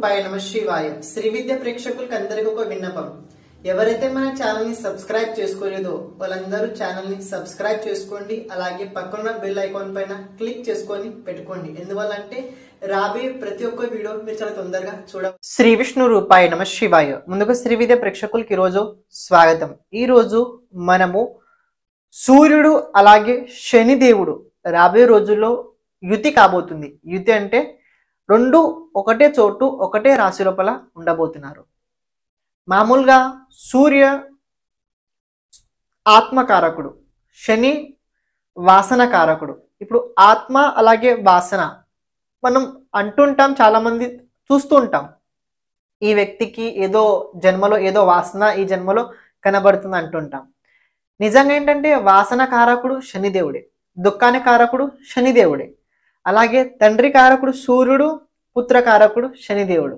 కృపాయ నమ శివాయ శ్రీ విద్య ప్రేక్షకులకు అందరికీ ఒక విన్నపం ఎవరైతే మన ఛానల్ ని సబ్స్క్రైబ్ చేసుకోలేదో వాళ్ళందరూ ఛానల్ ని సబ్స్క్రైబ్ చేసుకోండి అలాగే పక్కన బెల్ ఐకాన్ పైన క్లిక్ చేసుకొని పెట్టుకోండి ఎందువల్ల అంటే రాబోయే ప్రతి ఒక్క వీడియో మీరు చాలా తొందరగా చూడ శ్రీ విష్ణు రూపాయ నమ శివాయ ముందుగా శ్రీ విద్య ప్రేక్షకులకి ఈరోజు స్వాగతం ఈ రోజు మనము సూర్యుడు అలాగే శనిదేవుడు రాబోయే రోజుల్లో యుతి కాబోతుంది యుతి అంటే రెండు ఒకటే చోటు ఒకటే రాశి లోపల ఉండబోతున్నారు మామూలుగా సూర్య ఆత్మకారకుడు శని వాసన కారకుడు ఇప్పుడు ఆత్మ అలాగే వాసన మనం అంటుంటాం చాలామంది చూస్తూ ఉంటాం ఈ వ్యక్తికి ఏదో జన్మలో ఏదో వాసన ఈ జన్మలో కనబడుతుంది అంటుంటాం నిజంగా ఏంటంటే వాసన కారకుడు శనిదేవుడే దుఃఖాన్ని కారకుడు శనిదేవుడే అలాగే తండ్రి కారకుడు సూర్యుడు పుత్రకారకుడు శనిదేవుడు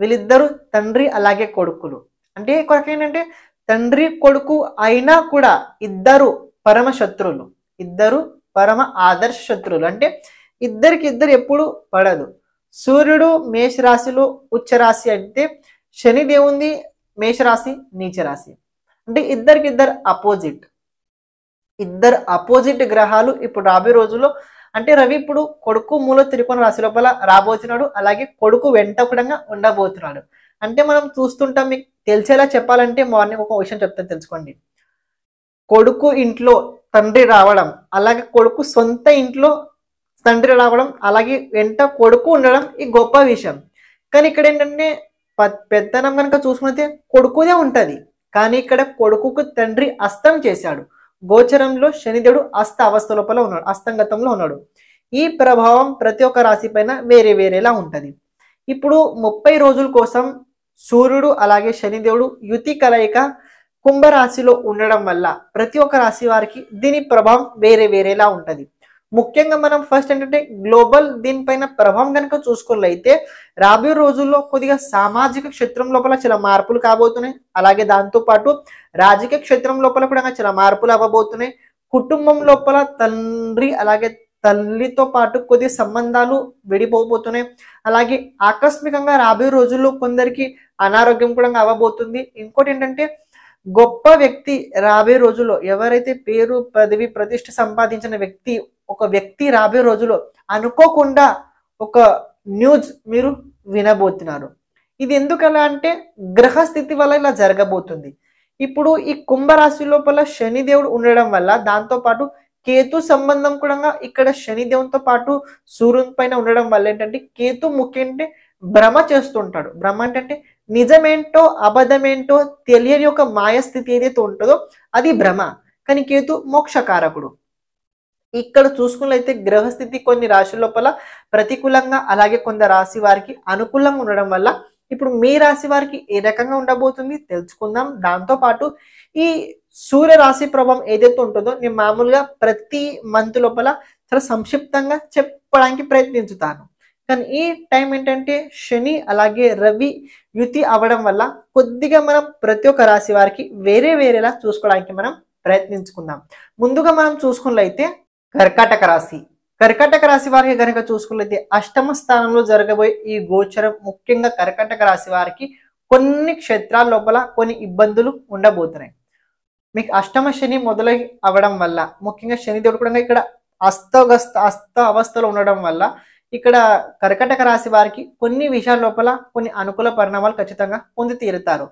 వీళ్ళిద్దరూ తండ్రి అలాగే కొడుకులు అంటే కొరకు ఏంటంటే తండ్రి కొడుకు అయినా కూడా ఇద్దరు పరమ శత్రువులు ఇద్దరు పరమ ఆదర్శ శత్రువులు అంటే ఇద్దరికి ఇద్దరు ఎప్పుడు పడదు సూర్యుడు మేషరాశిలో ఉచ్చరాశి అంటే శనిదేవుంది మేషరాశి నీచరాశి అంటే ఇద్దరికి ఇద్దరు అపోజిట్ ఇద్దరు అపోజిట్ గ్రహాలు ఇప్పుడు రాబోయే రోజుల్లో అంటే రవి ఇప్పుడు కొడుకు మూల త్రికోణ రాశి లోపల రాబోతున్నాడు అలాగే కొడుకు వెంట కూడా ఉండబోతున్నాడు అంటే మనం చూస్తుంటాం మీకు తెలిసేలా చెప్పాలంటే మార్నింగ్ ఒక విషయం చెప్తాను తెలుసుకోండి కొడుకు ఇంట్లో తండ్రి రావడం అలాగే కొడుకు సొంత ఇంట్లో తండ్రి రావడం అలాగే వెంట కొడుకు ఉండడం ఈ గొప్ప విషయం కానీ ఇక్కడ ఏంటంటే పెద్దనం కనుక చూసుకుంటే కొడుకుదే ఉంటుంది కానీ ఇక్కడ కొడుకుకు తండ్రి అస్తం చేశాడు గోచరంలో శనిదేవుడు అస్త అవస్థ లోపల ఉన్నాడు అస్తంగతంలో ఉన్నాడు ఈ ప్రభావం ప్రతి ఒక్క రాశి పైన వేరే వేరేలా ఉంటుంది ఇప్పుడు ముప్పై రోజుల కోసం సూర్యుడు అలాగే శనిదేవుడు యుతి కలయిక కుంభరాశిలో ఉండడం వల్ల ప్రతి ఒక్క రాశి వారికి దీని ప్రభావం వేరే వేరేలా ఉంటుంది ముఖ్యంగా మనం ఫస్ట్ ఏంటంటే గ్లోబల్ దీనిపైన ప్రభావం కనుక చూసుకున్నట్లయితే రాబోయే రోజుల్లో కొద్దిగా సామాజిక క్షేత్రం లోపల చాలా మార్పులు కాబోతున్నాయి అలాగే దాంతోపాటు రాజకీయ క్షేత్రం లోపల కూడా చాలా మార్పులు అవ్వబోతున్నాయి కుటుంబం లోపల తండ్రి అలాగే తల్లితో పాటు కొద్ది సంబంధాలు విడిపోబోతున్నాయి అలాగే ఆకస్మికంగా రాబోయే రోజుల్లో కొందరికి అనారోగ్యం కూడా అవ్వబోతుంది ఇంకోటి ఏంటంటే గొప్ప వ్యక్తి రాబోయే రోజుల్లో ఎవరైతే పేరు పదవి ప్రతిష్ట సంపాదించిన వ్యక్తి ఒక వ్యక్తి రాబోయే రోజులో అనుకోకుండా ఒక న్యూస్ మీరు వినబోతున్నారు ఇది ఎందుకలా అంటే గ్రహస్థితి వల్ల ఇలా జరగబోతుంది ఇప్పుడు ఈ కుంభరాశి లోపల శనిదేవుడు ఉండడం వల్ల దాంతోపాటు కేతు సంబంధం కూడా ఇక్కడ శనిదేవునితో పాటు సూర్యుని పైన ఉండడం వల్ల ఏంటంటే కేతు ముఖ్యంటే భ్రమ చేస్తుంటాడు భ్రమ అంటే నిజమేంటో అబద్ధమేంటో తెలియని ఒక మాయస్థితి ఏదైతే ఉంటుందో అది భ్రమ కానీ కేతు మోక్షకారకుడు ఇక్కడ చూసుకున్నైతే గ్రహస్థితి కొన్ని రాశుల లోపల ప్రతికూలంగా అలాగే కొంత రాశి వారికి అనుకూలంగా ఉండడం వల్ల ఇప్పుడు మీ రాశి వారికి ఏ రకంగా ఉండబోతుంది తెలుసుకుందాం దాంతో పాటు ఈ సూర్య రాశి ప్రభావం ఏదైతే ఉంటుందో నేను మామూలుగా ప్రతి మంత్ లోపల చాలా సంక్షిప్తంగా చెప్పడానికి ప్రయత్నించుతాను కానీ ఈ టైం ఏంటంటే శని అలాగే రవి యుతి అవ్వడం వల్ల కొద్దిగా మనం ప్రతి ఒక్క రాశి వారికి వేరే వేరేలా చూసుకోవడానికి మనం ప్రయత్నించుకుందాం ముందుగా మనం చూసుకున్నట్లయితే కర్కాటక రాశి కర్కాటక రాశి వారికి కనుక చూసుకున్నట్లయితే అష్టమ స్థానంలో జరగబోయే ఈ గోచరం ముఖ్యంగా కర్కాటక రాశి వారికి కొన్ని క్షేత్రాల లోపల కొన్ని ఇబ్బందులు ఉండబోతున్నాయి మీకు అష్టమ శని మొదలై అవ్వడం వల్ల ముఖ్యంగా శనిదేవుడు కూడా ఇక్కడ అస్తగస్త అస్త అవస్థలో ఉండడం వల్ల ఇక్కడ కర్కటక రాశి వారికి కొన్ని విషయాల లోపల కొన్ని అనుకూల పరిణామాలు ఖచ్చితంగా పొంది తీరుతారు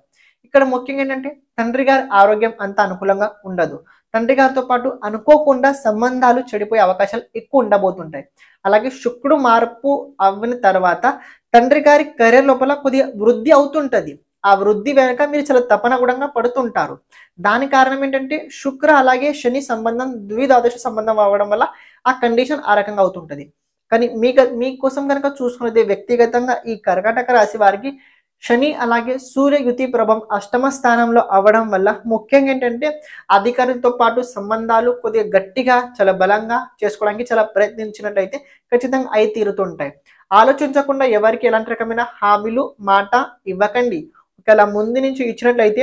ఇక్కడ ముఖ్యంగా ఏంటంటే తండ్రి గారి ఆరోగ్యం అంత అనుకూలంగా ఉండదు తండ్రి గారితో పాటు అనుకోకుండా సంబంధాలు చెడిపోయే అవకాశాలు ఎక్కువ ఉండబోతుంటాయి అలాగే శుక్రుడు మార్పు అవ్విన తర్వాత తండ్రి గారి కెరీర్ లోపల కొద్దిగా వృద్ధి అవుతుంటది ఆ వృద్ధి వెనక మీరు చాలా కూడా పడుతుంటారు దాని కారణం ఏంటంటే శుక్ర అలాగే శని సంబంధం ద్విదాదశ సంబంధం అవ్వడం వల్ల ఆ కండిషన్ ఆ రకంగా అవుతుంటది కానీ మీ మీకోసం కనుక చూసుకున్నది వ్యక్తిగతంగా ఈ కర్కాటక రాశి వారికి శని అలాగే సూర్యయుతి ప్రభం అష్టమ స్థానంలో అవడం వల్ల ముఖ్యంగా ఏంటంటే అధికారులతో పాటు సంబంధాలు కొద్దిగా గట్టిగా చాలా బలంగా చేసుకోవడానికి చాలా ప్రయత్నించినట్లయితే ఖచ్చితంగా అయి తీరుతుంటాయి ఆలోచించకుండా ఎవరికి ఎలాంటి రకమైన హామీలు మాట ఇవ్వకండి ఒకవేళ ముందు నుంచి ఇచ్చినట్లయితే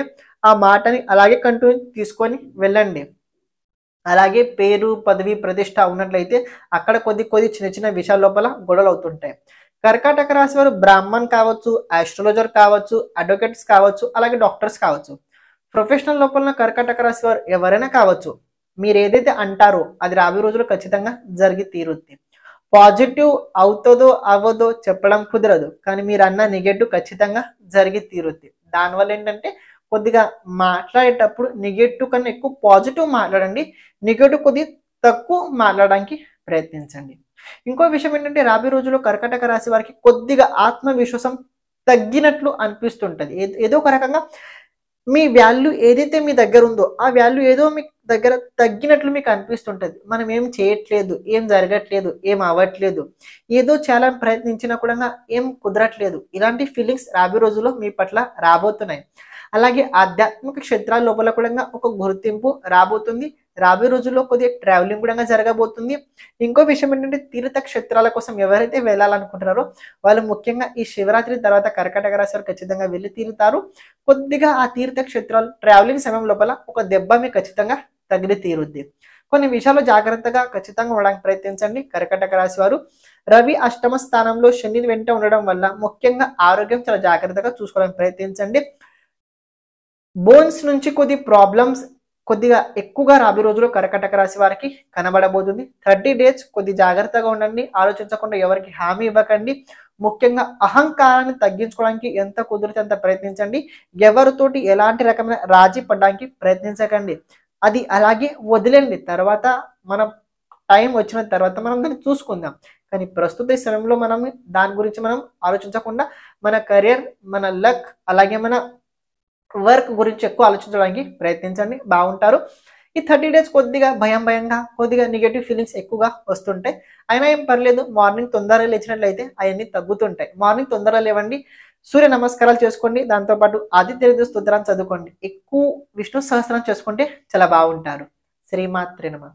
ఆ మాటని అలాగే కంటిన్యూ తీసుకొని వెళ్ళండి అలాగే పేరు పదవి ప్రతిష్ట ఉన్నట్లయితే అక్కడ కొద్ది కొద్ది చిన్న చిన్న విషయాల లోపల గొడవలు అవుతుంటాయి కర్కాటక రాశి వారు బ్రాహ్మణ్ కావచ్చు ఆస్ట్రాలజర్ కావచ్చు అడ్వకేట్స్ కావచ్చు అలాగే డాక్టర్స్ కావచ్చు ప్రొఫెషనల్ లోపల కర్కాటక రాశి వారు ఎవరైనా కావచ్చు మీరు ఏదైతే అంటారో అది రాబోయే రోజులు ఖచ్చితంగా జరిగి తీరుద్ది పాజిటివ్ అవుతుందో అవ్వదో చెప్పడం కుదరదు కానీ మీరు అన్న నెగటివ్ ఖచ్చితంగా జరిగి తీరుద్ది దానివల్ల ఏంటంటే కొద్దిగా మాట్లాడేటప్పుడు నెగటివ్ కన్నా ఎక్కువ పాజిటివ్ మాట్లాడండి నెగటివ్ కొద్దిగా తక్కువ మాట్లాడడానికి ప్రయత్నించండి ఇంకో విషయం ఏంటంటే రాబోయే రోజుల్లో కర్కటక రాశి వారికి కొద్దిగా ఆత్మవిశ్వాసం తగ్గినట్లు అనిపిస్తుంటది ఏదో ఒక రకంగా మీ వాల్యూ ఏదైతే మీ దగ్గర ఉందో ఆ వాల్యూ ఏదో మీ దగ్గర తగ్గినట్లు మీకు అనిపిస్తుంటది మనం ఏం చేయట్లేదు ఏం జరగట్లేదు ఏం అవ్వట్లేదు ఏదో చాలా ప్రయత్నించినా కూడా ఏం కుదరట్లేదు ఇలాంటి ఫీలింగ్స్ రాబోయే రోజుల్లో మీ పట్ల రాబోతున్నాయి అలాగే ఆధ్యాత్మిక క్షేత్రాల లోపల కూడా ఒక గుర్తింపు రాబోతుంది రాబోయే రోజుల్లో కొద్దిగా ట్రావెలింగ్ కూడా జరగబోతుంది ఇంకో విషయం ఏంటంటే తీర్థ క్షేత్రాల కోసం ఎవరైతే వెళ్ళాలనుకుంటున్నారో వాళ్ళు ముఖ్యంగా ఈ శివరాత్రి తర్వాత కర్కాటక రాశారు వారు ఖచ్చితంగా వెళ్ళి తీరుతారు కొద్దిగా ఆ తీర్థక్షేత్రాలు ట్రావెలింగ్ సమయం లోపల ఒక దెబ్బ మీకు ఖచ్చితంగా తగిలి తీరుద్ది కొన్ని విషయాలు జాగ్రత్తగా ఖచ్చితంగా ఉండడానికి ప్రయత్నించండి కర్కటక రాశి వారు రవి అష్టమ స్థానంలో శని వెంట ఉండడం వల్ల ముఖ్యంగా ఆరోగ్యం చాలా జాగ్రత్తగా చూసుకోవడానికి ప్రయత్నించండి బోన్స్ నుంచి కొద్ది ప్రాబ్లమ్స్ కొద్దిగా ఎక్కువగా రాబోయే రోజుల్లో కర్కటక రాశి వారికి కనబడబోతుంది థర్టీ డేస్ కొద్ది జాగ్రత్తగా ఉండండి ఆలోచించకుండా ఎవరికి హామీ ఇవ్వకండి ముఖ్యంగా అహంకారాన్ని తగ్గించుకోవడానికి ఎంత కుదిరితే అంత ప్రయత్నించండి ఎవరితోటి ఎలాంటి రకమైన రాజీ పడడానికి ప్రయత్నించకండి అది అలాగే వదిలేండి తర్వాత మనం టైం వచ్చిన తర్వాత మనం దాన్ని చూసుకుందాం కానీ ప్రస్తుత సమయంలో మనం దాని గురించి మనం ఆలోచించకుండా మన కెరియర్ మన లక్ అలాగే మన వర్క్ గురించి ఎక్కువ ఆలోచించడానికి ప్రయత్నించండి బాగుంటారు ఈ థర్టీ డేస్ కొద్దిగా భయం భయంగా కొద్దిగా నెగిటివ్ ఫీలింగ్స్ ఎక్కువగా వస్తుంటాయి అయినా ఏం పర్లేదు మార్నింగ్ తొందరగా లేచినట్లయితే అవన్నీ తగ్గుతుంటాయి మార్నింగ్ తొందరగా లేవండి సూర్య నమస్కారాలు చేసుకోండి దాంతోపాటు ఆదిత్య స్తోత్రాన్ని చదువుకోండి ఎక్కువ విష్ణు సహస్రం చేసుకుంటే చాలా బాగుంటారు శ్రీమాత్రినమ